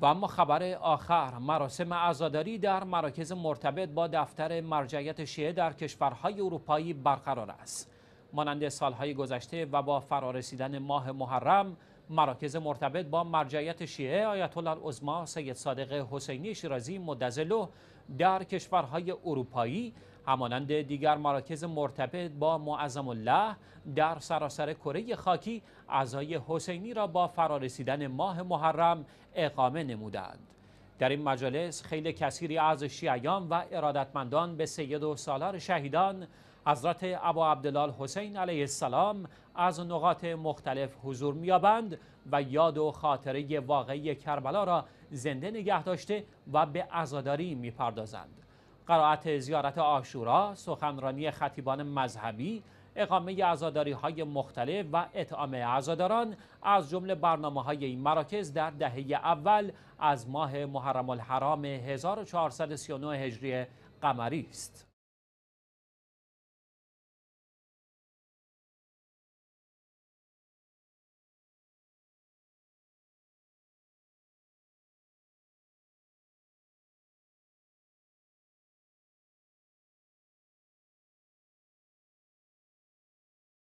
و اما خبر آخر مراسم عزاداری در مراکز مرتبط با دفتر مرجعیت شیعه در کشورهای اروپایی برقرار است مانند سالهای گذشته و با فرارسیدن ماه محرم مراکز مرتبط با مرجعیت شیعه آیت الله العظما سید صادق حسینی شیرازی مدزلو در کشورهای اروپایی همانند دیگر مراکز مرتبط با معظم الله در سراسر کره خاکی اعضای حسینی را با فرارسیدن ماه محرم اقامه نمودند در این مجالس خیلی کثیری از شیعیان و ارادتمندان به سید و سالار شهیدان حضرت ابو عبدالله حسین علیه السلام از نقاط مختلف حضور میابند و یاد و خاطره واقعی کربلا را زنده نگه داشته و به عزاداری میپردازند قرائت زیارت آشورا، سخنرانی خطیبان مذهبی، اقامه ازاداری های مختلف و اطعام عزاداران از جمله برنامه های این مراکز در دهه اول از ماه محرم الحرام 1439 هجری قمری است.